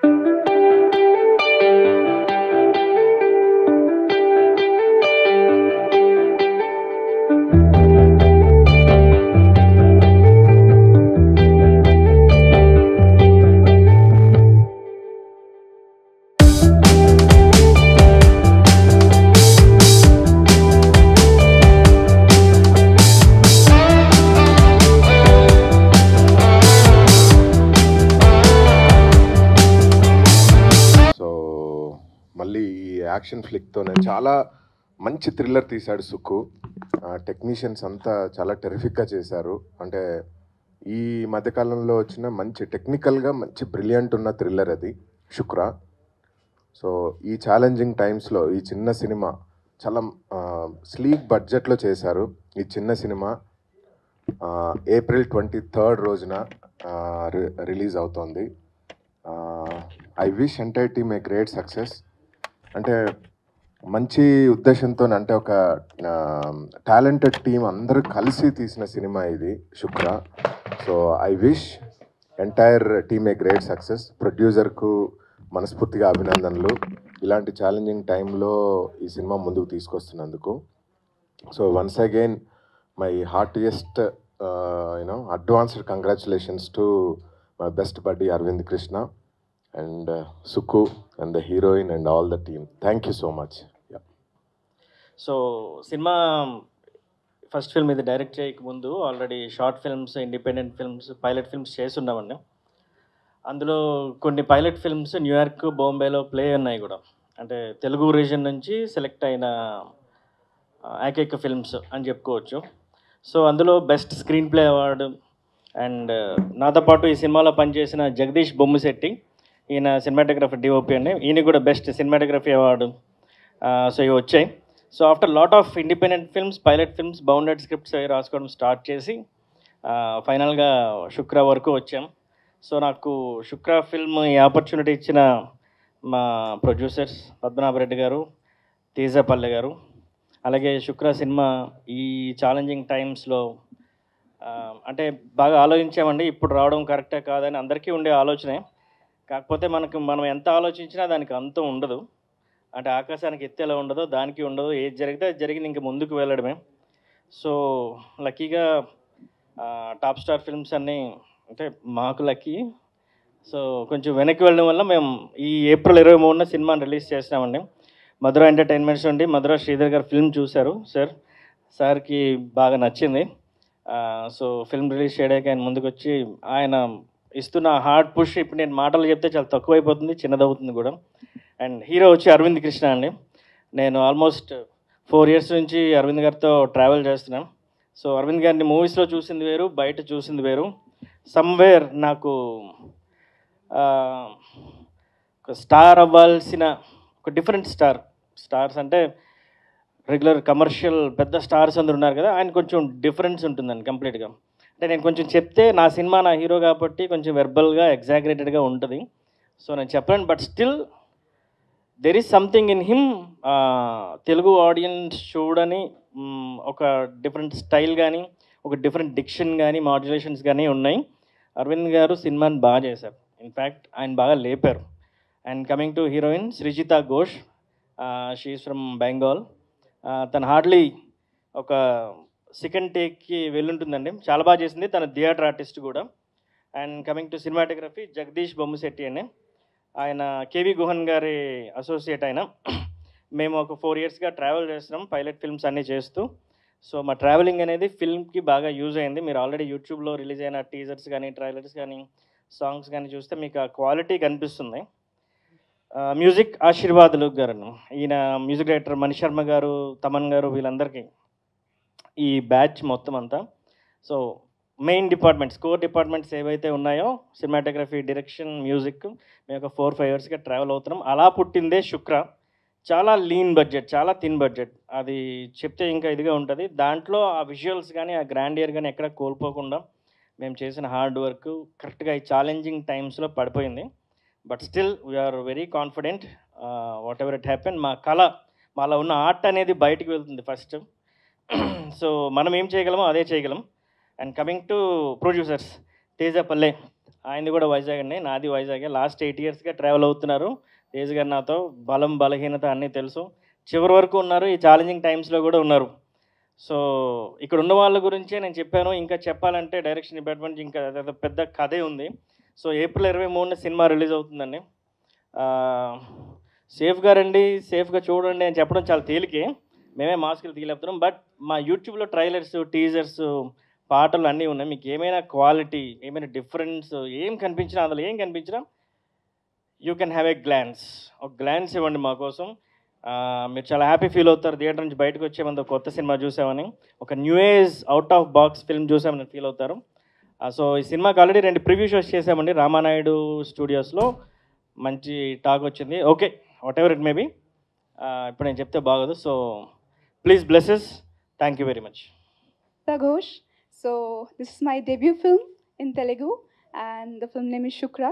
Thank you. మళ్ళీ ఈ action ఫ్లిక్తోనే చాలా మంచి థ్రిల్లర్ తీశాడు సుక్కు టెక్నీషియన్స్ అంతా చాలా టెరిఫిక్గా చేశారు అంటే ఈ మధ్యకాలంలో వచ్చిన మంచి టెక్నికల్గా మంచి బ్రిలియంట్ ఉన్న థ్రిల్లర్ అది శుక్ర సో ఈ ఛాలెంజింగ్ టైమ్స్లో ఈ చిన్న సినిమా చాలా స్లీక్ బడ్జెట్లో చేశారు ఈ చిన్న సినిమా ఏప్రిల్ ట్వంటీ థర్డ్ రోజున రిలీజ్ అవుతోంది I wish entire team a great success అంటే మంచి ఉద్దేశంతో అంటే ఒక టాలెంటెడ్ టీం అందరూ కలిసి తీసిన సినిమా ఇది Shukra so I wish entire team a great success ప్రొడ్యూసర్కు మనస్ఫూర్తిగా అభినందనలు ఇలాంటి ఛాలెంజింగ్ టైంలో ఈ సినిమా ముందుకు తీసుకొస్తున్నందుకు so once again my heartiest you know advanced congratulations to my best buddy Aravind Krishna and Suku and the heroine and all the team thank you so much so cinema first film ఇది direct చేయకముందు already short films independent films pilot films చేస్తున్నామండి అందులో కొన్ని pilot films New York బాంబేలో play ఉన్నాయి కూడా అంటే Telugu reason నుంచి సెలెక్ట్ అయిన ఏకైక ఫిల్మ్స్ అని చెప్పుకోవచ్చు సో అందులో best screenplay award and నాతో పాటు ఈ సినిమాలో పనిచేసిన జగదీష్ బొమ్మశెట్టి ఈయన సినిమాటోగ్రఫీ డిఓపి అండి ఈయన కూడా బెస్ట్ సినిమాటోగ్రఫీ అవార్డు సో ఇవి వచ్చాయి so after lot of independent films pilot films bounded scripts అవి రాసుకోవడం స్టార్ట్ చేసి ఫైనల్గా శుక్ర వరకు వచ్చాం సో నాకు శుక్ర ఫిల్మ్ ఈ ఆపర్చునిటీ ఇచ్చిన మా ప్రొడ్యూసర్స్ పద్మనాభరెడ్డి గారు తేజపల్లె గారు అలాగే శుక్ర సినిమా ఈ ఛాలెంజింగ్ టైమ్స్లో అంటే బాగా ఆలోచించామండి ఇప్పుడు రావడం కరెక్టే కాదని అందరికీ ఉండే ఆలోచనే కాకపోతే మనకు మనం ఎంత ఆలోచించినా దానికి అంతం ఉండదు అంటే ఆకాశానికి ఎత్తేలా ఉండదో దానికి ఉండదు ఏది జరిగితే అది జరిగింది ఇంక ముందుకు వెళ్ళడమే సో లక్కీగా టాప్ స్టార్ ఫిల్మ్స్ అన్నీ అంటే మాకు లక్కీ సో కొంచెం వెనక్కి వెళ్ళడం వల్ల మేము ఈ ఏప్రిల్ ఇరవై మూడున సినిమాని రిలీజ్ చేసినామండి మధుర ఎంటర్టైన్మెంట్స్ నుండి మధుర శ్రీధర్ గారు ఫిల్మ్ చూశారు సార్ సార్కి బాగా నచ్చింది సో ఫిల్మ్ రిలీజ్ చేయడానికి ఆయన ముందుకు వచ్చి ఆయన ఇస్తున్న హార్డ్ పుష్ ఇప్పుడు నేను మాటలు చెప్తే చాలా తక్కువైపోతుంది చిన్నదవుతుంది కూడా అండ్ హీరో వచ్చి అరవింద్ కృష్ణ అండి నేను ఆల్మోస్ట్ ఫోర్ ఇయర్స్ నుంచి అరవింద్ గారితో ట్రావెల్ చేస్తున్నాను సో అరవింద్ గారిని మూవీస్లో చూసింది వేరు బయట చూసింది వేరు సమ్వేర్ నాకు స్టార్ అవ్వాల్సిన ఒక డిఫరెంట్ స్టార్ స్టార్స్ అంటే రెగ్యులర్ కమర్షియల్ పెద్ద స్టార్స్ అందరు ఉన్నారు కదా ఆయన కొంచెం డిఫరెన్స్ ఉంటుందండి కంప్లీట్గా అంటే నేను కొంచెం చెప్తే నా సినిమా నా హీరో కాబట్టి కొంచెం వెర్బల్గా ఎగ్జాగరేటెడ్గా ఉంటుంది సో నేను చెప్పలేను but still there is something in him Telugu audience చూడని ఒక డిఫరెంట్ స్టైల్ కానీ ఒక డిఫరెంట్ డిక్షన్ కానీ మాడ్యులేషన్స్ కానీ ఉన్నాయి అరవింద్ గారు సినిమాని బాగా చేశారు ఇన్ఫ్యాక్ట్ ఆయన బాగా లేపారు and coming to heroine Srijita Ghosh she's from Bengal తను హార్డ్లీ ఒక సెకండ్ టేక్కి వెళ్ళుంటుందండి చాలా బాగా చేసింది తన థియేటర్ ఆర్టిస్ట్ కూడా and coming to cinematography Jagadish Bommasetti అని ఆయన కేవీ గుహన్ గారి అసోసియేట్ అయిన మేము ఒక ఫోర్ ఇయర్స్గా ట్రావెల్ చేస్తున్నాం పైలట్ ఫిల్మ్స్ అన్నీ చేస్తూ సో మా ట్రావెలింగ్ అనేది ఫిల్మ్కి బాగా యూజ్ అయింది మీరు ఆల్రెడీ యూట్యూబ్లో రిలీజ్ అయిన టీజర్స్ కానీ ట్రైలర్స్ కానీ సాంగ్స్ కానీ చూస్తే మీకు ఆ క్వాలిటీ కనిపిస్తుంది మ్యూజిక్ ఆశీర్వాద్ గారు ఈయన మ్యూజిక్ డైరెక్టర్ మణి శర్మ గారు తమన్ గారు వీళ్ళందరికీ ఈ బ్యాచ్ మొత్తం అంతా so main departments core departments ఏవైతే ఉన్నాయో సినిమాటోగ్రఫీ డైరెక్షన్ మ్యూజిక్ మేము ఒక ఫోర్ ఫైవ్ ఇయర్స్గా ట్రావెల్ అవుతున్నాం అలా పుట్టిందే శుక్ర చాలా లీన్ బడ్జెట్ చాలా థిన్ బడ్జెట్ అది చెప్తే ఇంకా ఇదిగా ఉంటుంది దాంట్లో ఆ విజువల్స్ కానీ ఆ గ్రాండ్ ఇయర్ కానీ ఎక్కడ కోల్పోకుండా మేము చేసిన హార్డ్ వర్క్ కరెక్ట్గా ఈ ఛాలెంజింగ్ టైమ్స్లో పడిపోయింది but still we are very confident whatever it happen మా కళ మాలో ఉన్న ఆర్ట్ అనేది బయటకు వెళ్తుంది ఫస్ట్ సో మనం ఏం చేయగలమో అదే చేయగలం and coming to producers Teja Palle ఆయనది కూడా వైజాగ్ అండి నాది వైజాగే లాస్ట్ ఎయిట్ ఇయర్స్గా ట్రావెల్ అవుతున్నారు తేజ్ గారు నాతో బలం బలహీనత అన్నీ తెలుసు చివరి వరకు ఉన్నారు ఈ ఛాలెంజింగ్ టైమ్స్లో కూడా ఉన్నారు సో ఇక్కడ ఉన్న వాళ్ళ గురించే నేను చెప్పాను ఇంకా చెప్పాలంటే డైరెక్షన్ డిపార్ట్మెంట్ ఇంకా పెద్ద కథే ఉంది సో ఏప్రిల్ ఇరవై మూడున సినిమా రిలీజ్ అవుతుందండి సేఫ్గా రండి సేఫ్గా చూడండి అని చెప్పడం చాలా తేలికే మేమే మాస్కులు తీయలేపుతున్నాం బట్ మా యూట్యూబ్లో ట్రైలర్స్ టీజర్స్ పాటలు అన్నీ ఉన్నాయి మీకు ఏమైనా క్వాలిటీ ఏమైనా డిఫరెన్స్ ఏం కనిపించినా అందులో ఏం కనిపించినా you can have a glance ఒక గ్లాన్స్ ఇవ్వండి మాకోసం మీరు చాలా హ్యాపీ ఫీల్ అవుతారు థియేటర్ నుంచి బయటకు వచ్చేమంత కొత్త సినిమా చూసామని ఒక new age out of box film చూసామని ఫీల్ అవుతారు సో ఈ సినిమాకి ఆల్రెడీ రెండు ప్రివ్యూ షోస్ చేసామండి రామానాయుడు స్టూడియోస్లో మంచి టాక్ వచ్చింది okay whatever it maybe ఇప్పుడు నేను చెప్తే బాగోదు so Please bless us. Thank you very much. Ghosh. So this is my debut film in Telugu and the film name is Shukra.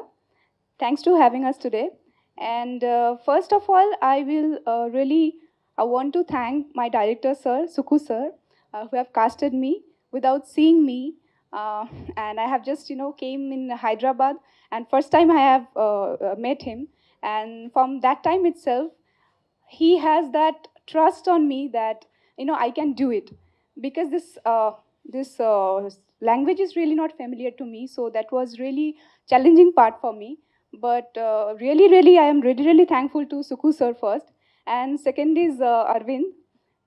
Thanks to having us today. And uh, first of all, I will uh, really, I want to thank my director sir, Suku sir, uh, who have casted me without seeing me. Uh, and I have just, you know, came in Hyderabad and first time I have uh, uh, met him. And from that time itself, he has that trust on me that you know I can do it because this uh, this uh, language is really not familiar to me. So that was really challenging part for me. But uh, really, really, I am really, really thankful to Suku sir first, and second is uh, Arvind.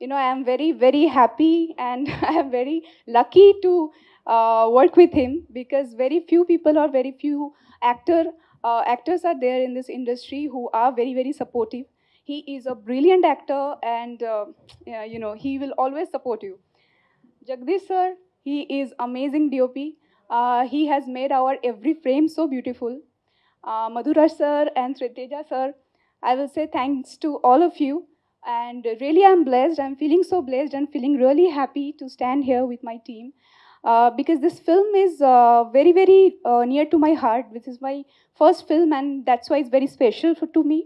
You know, I am very, very happy and I am very lucky to uh, work with him because very few people or very few actor uh, actors are there in this industry who are very, very supportive he is a brilliant actor and uh, yeah, you know he will always support you jagdish sir he is amazing dop uh, he has made our every frame so beautiful uh, madhuraj sir and sriteja sir i will say thanks to all of you and really i'm blessed i'm feeling so blessed and feeling really happy to stand here with my team uh, because this film is uh, very very uh, near to my heart this is my first film and that's why it's very special for, to me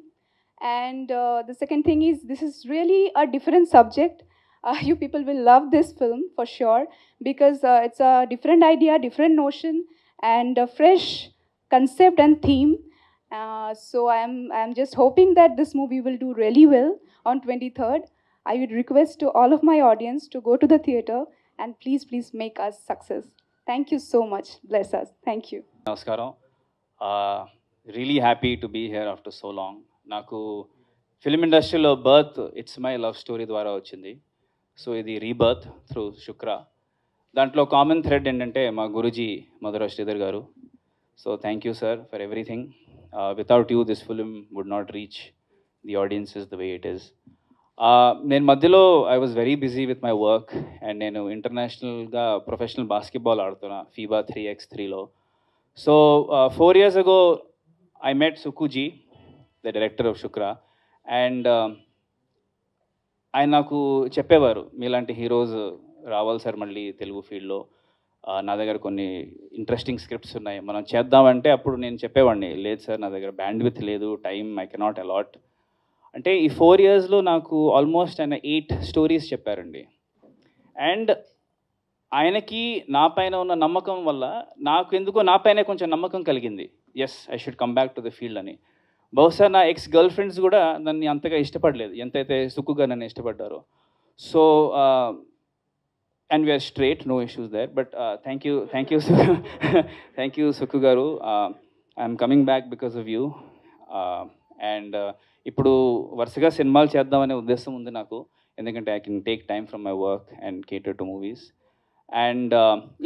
and uh, the second thing is, this is really a different subject. Uh, you people will love this film for sure because uh, it's a different idea, different notion, and a fresh concept and theme. Uh, so I'm, I'm just hoping that this movie will do really well on 23rd. I would request to all of my audience to go to the theater and please, please make us success. Thank you so much. Bless us. Thank you. Namaskaram. Uh, really happy to be here after so long. నాకు film ఇండస్ట్రీలో birth it's my love story ద్వారా వచ్చింది so ఇది rebirth through శుక్ర దాంట్లో common thread ఏంటంటే మా Guruji Madhura Sridhar garu so thank you sir for everything without you this film would not reach the audience is the way it is నేను మధ్యలో I was very busy with my work and నేను ఇంటర్నేషనల్గా professional basketball ఆడుతున్నా FIBA three X త్రీలో so four years ago I met Sukuji the director of Shukra and ఆయన నాకు చెప్పేవారు మీలాంటి హీరోస్ రావాలి సార్ మళ్ళీ తెలుగు ఫీల్డ్లో నా దగ్గర కొన్ని ఇంట్రెస్టింగ్ స్క్రిప్ట్స్ ఉన్నాయి మనం చేద్దామంటే అప్పుడు నేను చెప్పేవాడిని లేదు సార్ నా దగ్గర బ్యాండ్ విత్ లేదు టైం ఐ కెనాట్ అలాట్ అంటే ఈ ఫోర్ ఇయర్స్లో నాకు ఆల్మోస్ట్ ఆయన ఎయిట్ స్టోరీస్ చెప్పారండి అండ్ ఆయనకి నా పైన ఉన్న నమ్మకం వల్ల నాకు ఎందుకో నా పైన కొంచెం నమ్మకం కలిగింది yes I should come back to the field అని బహుశా నా ఎక్స్ గర్ల్ ఫ్రెండ్స్ కూడా నన్ను అంతగా ఇష్టపడలేదు ఎంతైతే సుక్కుగా నన్ను ఇష్టపడ్డారో so and we are straight no issues there but thank you thank you thank you Sukku garu I'm coming back because of you and ఇప్పుడు వరుసగా సినిమాలు చేద్దామనే ఉద్దేశం ఉంది నాకు ఎందుకంటే I can take time from my work and cater to movies and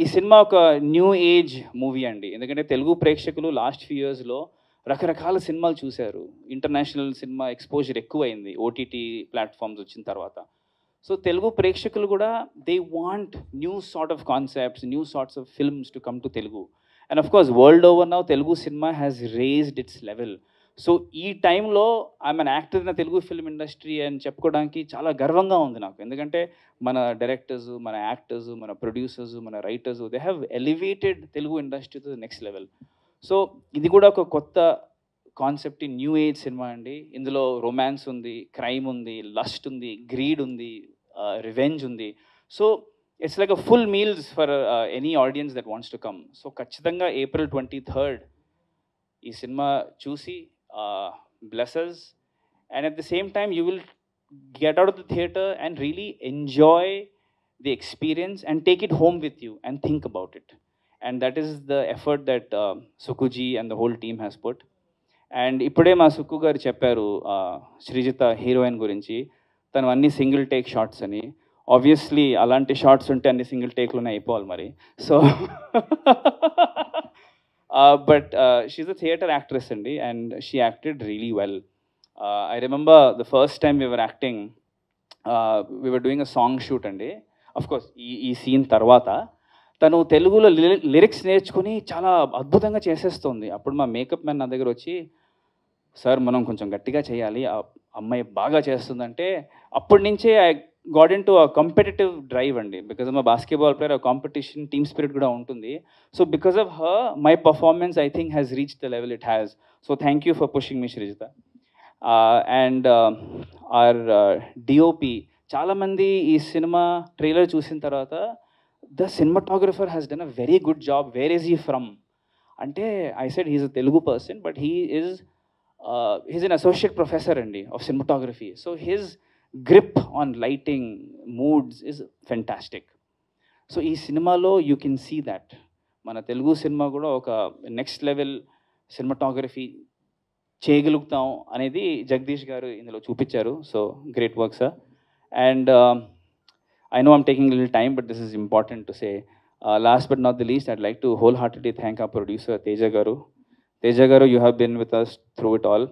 ఈ cinema ఒక న్యూ ఏజ్ మూవీ అండి ఎందుకంటే తెలుగు ప్రేక్షకులు లాస్ట్ ఫ్యూ ఇయర్స్లో రకరకాల సినిమాలు చూశారు ఇంటర్నేషనల్ సినిమా ఎక్స్పోజర్ ఎక్కువైంది ఓటీటీ ప్లాట్ఫామ్స్ వచ్చిన తర్వాత సో తెలుగు ప్రేక్షకులు కూడా they want new sort of concepts new sorts of films to come to Telugu and of course world over now Telugu cinema has raised its level so ఈ టైంలో I'm an actor in Telugu film industry అని చెప్పుకోవడానికి చాలా గర్వంగా ఉంది నాకు ఎందుకంటే మన డైరెక్టర్స్ మన యాక్టర్స్ మన ప్రొడ్యూసర్స్ మన writers they have elevated Telugu industry to next level so ఇది కూడా ఒక కొత్త కాన్సెప్ట్ న్యూ ఏజ్ సినిమా అండి ఇందులో రొమాన్స్ ఉంది క్రైమ్ ఉంది లస్ట్ ఉంది గ్రీడ్ ఉంది రివెంజ్ ఉంది so it's like a full meals for any audience that wants to come so ఖచ్చితంగా ఏప్రిల్ ట్వంటీ థర్డ్ ఈ సినిమా చూసి blesses and at the same time you will get out of the theatre and really enjoy the experience and take it home with you and think about it and that is the effort that Sukuji and the whole team has put and ఇప్పుడే మా సుక్కు గారు చెప్పారు శ్రీజిత heroine గురించి తను అన్ని single take shots అని obviously అలాంటి shots ఉంటే అన్ని సింగిల్ టేక్లోనే అయిపోవాలి మరి so but she's a theatre actress అండి and she acted really well I remember the first time we were acting we were doing a song shoot అండి అఫ్కోర్స్ ఈ ఈ సీన్ తర్వాత తను తెలుగులో లిరిక్స్ నేర్చుకుని చాలా అద్భుతంగా చేసేస్తుంది అప్పుడు మా మేకప్ మ్యాన్ నా దగ్గర వచ్చి సార్ మనం కొంచెం గట్టిగా చేయాలి ఆ అమ్మాయి బాగా చేస్తుందంటే అప్పటి నుంచే I got into a competitive drive అండి బికాజ్ మా బాస్కెట్బాల్ ప్లేయర్ ఆ కాంపిటీషన్ టీమ్ స్పిరిట్ కూడా ఉంటుంది so because of her my performance I think has reach the level it has so thank you for pushing me Srijita and our DOP చాలామంది ఈ cinema trailer చూసిన తర్వాత the cinematographer has done a very good job where is he from అంటే I said he's a Telugu person but he is he's an associate professor అండి of cinematography so his grip on lighting moods is fantastic so ఈ సినిమాలో you can see that మన Telugu cinema కూడా ఒక next level cinematography చేయగలుగుతాం అనేది జగదీష్ గారు ఇందులో చూపించారు so great work sir and I know I'm taking a little time, but this is important to say. Uh, last but not the least, I'd like to wholeheartedly thank our producer, Teja Garu. Teja Garu, you have been with us through it all.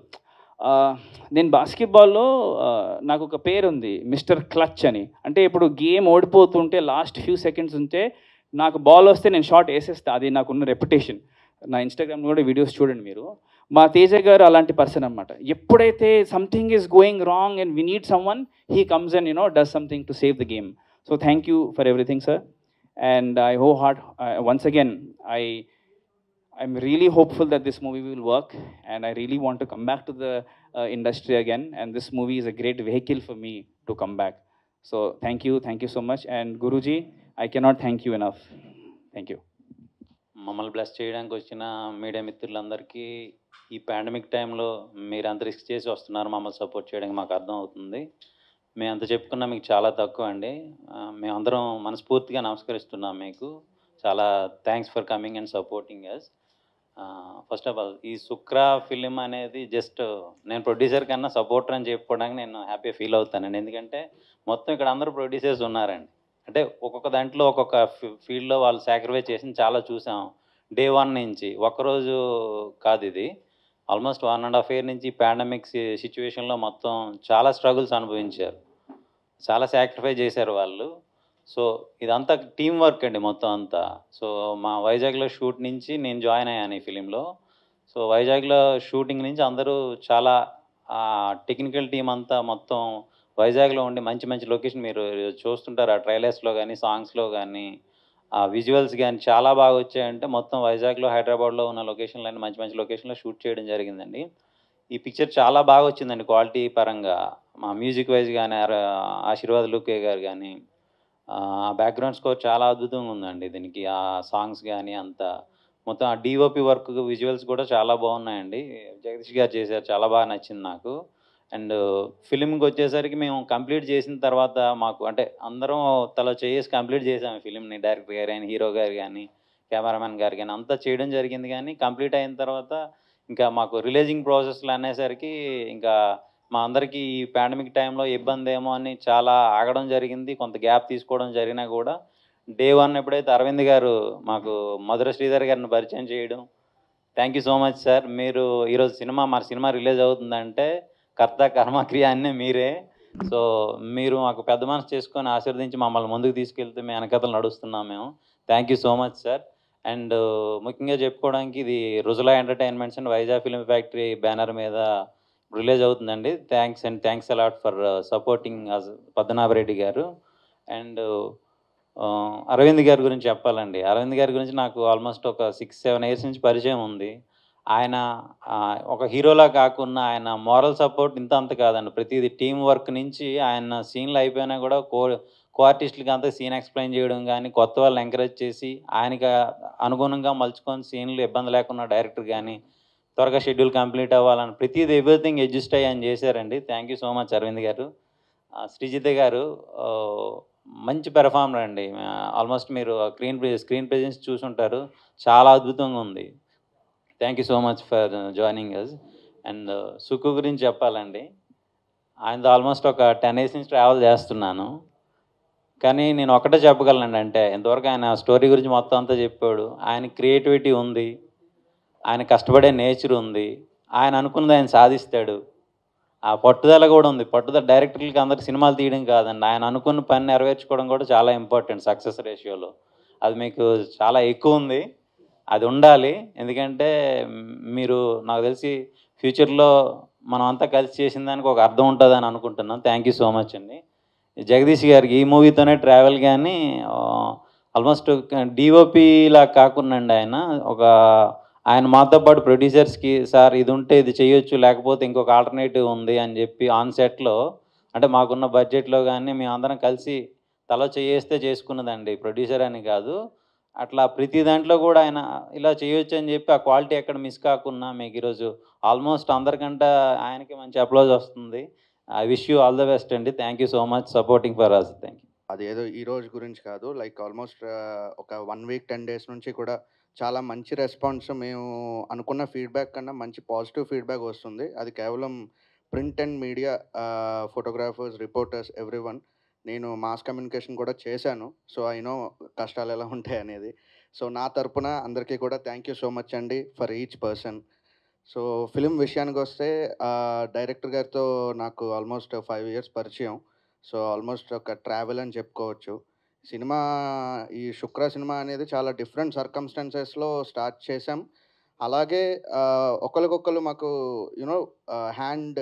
Uh, నేను బాస్కెట్బాల్లో uh, నాకు ఒక పేరు ఉంది mister clutch అని అంటే ఇప్పుడు game ఓడిపోతుంటే last few seconds ఉంటే నాకు బాల్ వస్తే నేను షాట్ వేసేస్తా అది నాకున్న రెప్యుటేషన్ నా ఇన్స్టాగ్రామ్ కూడా వీడియోస్ చూడండి మీరు మా తేజ గారు అలాంటి పర్సన్ అనమాట ఎప్పుడైతే something is going wrong and we need someone he comes and you know does something to save the game So thank you for everything, sir. And I hope heart uh, once again, I I'm really hopeful that this movie will work, and I really want to come back to the uh, industry again. And this movie is a great vehicle for me to come back. So thank you, thank you so much. And Guruji, I cannot thank you enough. Thank you. మమ్మల్ని bless చేయడానికి వచ్చిన media మిత్రులందరికీ ఈ pandemic టైంలో మీరు అందరు risk చేసి వస్తున్నారు మమ్మల్ని సపోర్ట్ చేయడానికి మాకు అర్థం అవుతుంది మేము అంత చెప్పుకున్నా మీకు చాలా తక్కువ అండి మేమందరం మనస్ఫూర్తిగా నమస్కరిస్తున్నాం మీకు చాలా thanks for coming and supporting us first of all ఈ శుక్ర ఫిలిం అనేది జస్ట్ నేను ప్రొడ్యూసర్ కన్నా సపోర్టర్ అని చెప్పుకోవడానికి నేను హ్యాపీ ఫీల్ అవుతానండి ఎందుకంటే మొత్తం ఇక్కడ అందరూ ప్రొడ్యూసర్స్ ఉన్నారండి అంటే ఒక్కొక్క దాంట్లో ఒక్కొక్క ఫీల్డ్లో వాళ్ళు సాక్రిఫైస్ చేసి చాలా చూసాం డే వన్ నుంచి ఒక్కరోజు కాదు ఇది almost one and half year నుంచి పాండమిక్ సిచ్యువేషన్లో మొత్తం చాలా స్ట్రగుల్స్ అనుభవించారు చాలా సాక్రిఫైస్ చేశారు వాళ్ళు సో ఇదంతా టీం వర్క్ అండి మొత్తం అంతా సో మా వైజాగ్లో షూట్ నుంచి నేను జాయిన్ అయ్యాను ఈ ఫిలింలో సో వైజాగ్లో షూటింగ్ నుంచి అందరూ చాలా టెక్నికల్ టీం అంతా మొత్తం వైజాగ్లో ఉండి మంచి మంచి లొకేషన్ మీరు చూస్తుంటారు ఆ ట్రైలర్స్లో కానీ సాంగ్స్లో కానీ ఆ విజువల్స్ కానీ చాలా బాగా వచ్చాయంటే మొత్తం వైజాగ్లో హైదరాబాద్లో ఉన్న లొకేషన్లన్నీ మంచి మంచి లొకేషన్లో షూట్ చేయడం జరిగిందండి ఈ పిక్చర్ చాలా బాగా వచ్చిందండి క్వాలిటీ పరంగా మా మ్యూజిక్ వైజ్ కానీ ఆశీర్వాద్ లుకే గారు కానీ బ్యాక్గ్రౌండ్ స్కోర్ చాలా అద్భుతంగా ఉందండి దీనికి ఆ సాంగ్స్ కానీ అంత మొత్తం ఆ డిఓపి వర్క్ విజువల్స్ కూడా చాలా బాగున్నాయండి జగదీష్ గారు చేశారు చాలా బాగా నచ్చింది నాకు అండ్ ఫిలింకి వచ్చేసరికి మేము కంప్లీట్ చేసిన తర్వాత మాకు అంటే అందరం తల చేసి కంప్లీట్ చేసాము ఫిలింని డైరెక్టర్ గారు కానీ హీరో గారు కానీ కెమెరామెన్ గారు కానీ అంతా చేయడం జరిగింది కానీ కంప్లీట్ అయిన తర్వాత ఇంకా మాకు రిలీజింగ్ ప్రాసెస్లు అనేసరికి ఇంకా మా అందరికీ ఈ పాండమిక్ టైంలో ఇబ్బంది ఏమో అని చాలా ఆగడం జరిగింది కొంత గ్యాప్ తీసుకోవడం జరిగినా కూడా డే వన్ ఎప్పుడైతే అరవింద్ గారు మాకు మధుర శ్రీధర్ గారిని పరిచయం చేయడం thank you so much sir మీరు ఈరోజు సినిమా మా సినిమా రిలీజ్ అవుతుందంటే కర్త కర్మక్రియ అన్నీ మీరే సో మీరు మాకు పెద్ద మనసు చేసుకొని ఆశీర్వదించి మమ్మల్ని ముందుకు తీసుకెళ్తే మీ వెనకథలు నడుస్తున్నాం మేము thank you so much sir and ముఖ్యంగా చెప్పుకోవడానికి ఇది Rujula entertainments and Vizag film factory banner మీద రిలీజ్ అవుతుందండి thanks and thanks a lot for uh, supporting Padmanabha Reddy garu and uh, Arvind గారి గురించి చెప్పాలండి అరవింద్ గారి గురించి నాకు ఆల్మోస్ట్ ఒక సిక్స్ సెవెన్ ఇయర్స్ నుంచి పరిచయం ఉంది ఆయన uh, ఒక హీరోలా కాకుండా ఆయన మోరల్ సపోర్ట్ ఇంత అంత కాదండి ప్రతిదీ టీం వర్క్ నుంచి ఆయన సీన్లు అయిపోయినా కూడా కో కో అంతా సీన్ ఎక్స్ప్లెయిన్ చేయడం కానీ కొత్త వాళ్ళని ఎంకరేజ్ చేసి ఆయనకి అనుగుణంగా మలుచుకొని సీన్లు ఇబ్బంది లేకుండా డైరెక్టర్ కానీ త్వరగా షెడ్యూల్ కంప్లీట్ అవ్వాలని ప్రతిది ఎవ్రీథింగ్ అడ్జస్ట్ ఆయన చేశారండి thank you so much Aravind గారు శ్రీజిత గారు మంచి పెర్ఫార్మర్ అండి ఆల్మోస్ట్ మీరు స్క్రీన్ స్క్రీన్ ప్రెజెన్స్ చూసుంటారు చాలా అద్భుతంగా ఉంది thank you so much for joining us and Sukhu గురించి చెప్పాలండి ఆయనతో ఆల్మోస్ట్ ఒక టెన్ ఇయర్స్ నుంచి ట్రావెల్ చేస్తున్నాను కానీ నేను ఒకటే చెప్పగలను అంటే ఇంతవరకు ఆయన స్టోరీ గురించి మొత్తం అంతా చెప్పాడు ఆయన క్రియేటివిటీ ఉంది ఆయన కష్టపడే నేచర్ ఉంది ఆయన అనుకున్నది ఆయన సాధిస్తాడు ఆ పట్టుదల కూడా ఉంది పట్టుదల డైరెక్టర్లకి అందరు సినిమాలు తీయడం కాదండి ఆయన అనుకున్న పని నెరవేర్చుకోవడం కూడా చాలా ఇంపార్టెంట్ సక్సెస్ రేషియోలో అది మీకు చాలా ఎక్కువ ఉంది అది ఉండాలి ఎందుకంటే మీరు నాకు తెలిసి ఫ్యూచర్లో మనం అంతా కలిసి చేసిన దానికి ఒక అర్థం ఉంటుందని అనుకుంటున్నాం థ్యాంక్ యూ సో మచ్ అండి జగదీష్ గారికి ఈ మూవీతోనే ట్రావెల్ కానీ ఆల్మోస్ట్ డిఓపి లా కాకుండా ఆయన ఒక ఆయన మాతో పాటు ప్రొడ్యూసర్స్కి సార్ ఇది ఉంటే ఇది చేయొచ్చు లేకపోతే ఇంకొక ఆల్టర్నేటివ్ ఉంది అని చెప్పి ఆన్ సెట్లో అంటే మాకున్న బడ్జెట్లో కానీ మేమందరం కలిసి తల చేస్తే చేసుకున్నదండి ప్రొడ్యూసర్ అని కాదు అట్లా ప్రతి దాంట్లో కూడా ఆయన ఇలా చేయొచ్చు అని చెప్పి ఆ క్వాలిటీ ఎక్కడ మిస్ కాకుండా మీకు ఈరోజు ఆల్మోస్ట్ అందరికంటే ఆయనకి మంచి అప్లోజ్ వస్తుంది I wish you all the best అండి thank you so much supporting for us thank you అదేదో ఈ రోజు గురించి కాదు లైక్ ఆల్మోస్ట్ uh, ఒక వన్ వీక్ టెన్ డేస్ నుంచి కూడా చాలా మంచి రెస్పాన్స్ మేము అనుకున్న ఫీడ్బ్యాక్ కన్నా మంచి పాజిటివ్ ఫీడ్బ్యాక్ వస్తుంది అది కేవలం print and media photographers reporters every one నేను మాస్ కమ్యూనికేషన్ కూడా చేశాను సో ఐ నో కష్టాలు ఎలా ఉంటాయి అనేది సో నా తరపున అందరికీ కూడా థ్యాంక్ యూ సో మచ్ అండి for each person so film విషయానికి వస్తే డైరెక్టర్ గారితో నాకు ఆల్మోస్ట్ ఫైవ్ ఇయర్స్ పరిచయం సో ఆల్మోస్ట్ ఒక ట్రావెల్ అని చెప్పుకోవచ్చు సినిమా ఈ శుక్ర సినిమా అనేది చాలా డిఫరెంట్ సర్కమ్స్టాన్సెస్లో స్టార్ట్ చేసాం అలాగే ఒకరికొకరు మాకు యునో హ్యాండ్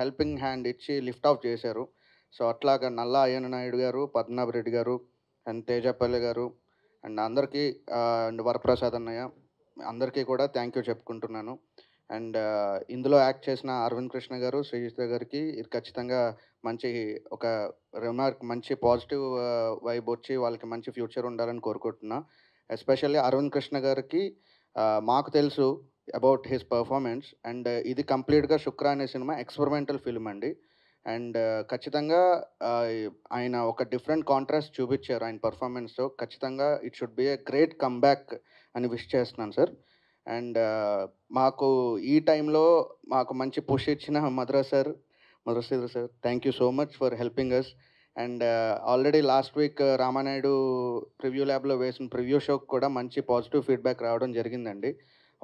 హెల్పింగ్ హ్యాండ్ ఇచ్చి లిఫ్ట్ ఆఫ్ చేశారు సో అట్లాగా నల్లా అయ్యన నాయుడు గారు పద్మనాభ రెడ్డి గారు అండ్ తేజపల్లి గారు అండ్ అందరికీ అండ్ వరప్రసాద్ అన్నయ్య అందరికీ కూడా థ్యాంక్ యూ చెప్పుకుంటున్నాను అండ్ ఇందులో యాక్ట్ చేసిన అరవింద్ కృష్ణ గారు శ్రీజిత్ గారికి ఇది ఖచ్చితంగా మంచి ఒక రిమార్క్ మంచి పాజిటివ్ వైబ్ వచ్చి వాళ్ళకి మంచి ఫ్యూచర్ ఉండాలని కోరుకుంటున్నా ఎస్పెషల్లీ అరవింద్ కృష్ణ గారికి మాకు తెలుసు అబౌట్ హిస్ పర్ఫార్మెన్స్ అండ్ ఇది కంప్లీట్గా శుక్ర అనే సినిమా ఎక్స్పెరిమెంటల్ ఫిల్మ్ అండి అండ్ ఖచ్చితంగా ఆయన ఒక డిఫరెంట్ కాంట్రాస్ట్ చూపించారు ఆయన పర్ఫార్మెన్స్తో ఖచ్చితంగా it should be a great comeback అని విష్ చేస్తున్నాను సార్ అండ్ మాకు ఈ టైంలో మాకు మంచి పుష్ ఇచ్చిన Madras sir Madras sir sir thank you so much for helping us and already last week Ramanaidu preview ల్యాబ్లో వేసిన ప్రివ్యూ షోకి కూడా మంచి పాజిటివ్ ఫీడ్బ్యాక్ రావడం జరిగిందండి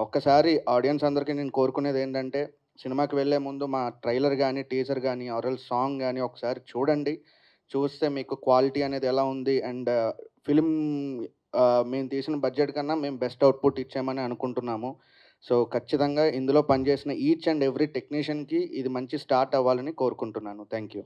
ఒక్కసారి ఆడియన్స్ అందరికీ నేను కోరుకునేది ఏంటంటే సినిమాకి వెళ్ళే ముందు మా ట్రైలర్ కానీ టీజర్ కానీ ఆరల్ సాంగ్ కానీ ఒకసారి చూడండి చూస్తే మీకు క్వాలిటీ అనేది ఎలా ఉంది అండ్ ఫిలిం మేము తీసిన బడ్జెట్ కన్నా మేము బెస్ట్ అవుట్పుట్ ఇచ్చామని అనుకుంటున్నాము సో ఖచ్చితంగా ఇందులో పనిచేసిన ఈచ్ అండ్ ఎవ్రీ టెక్నీషియన్కి ఇది మంచి స్టార్ట్ అవ్వాలని కోరుకుంటున్నాను థ్యాంక్ యూ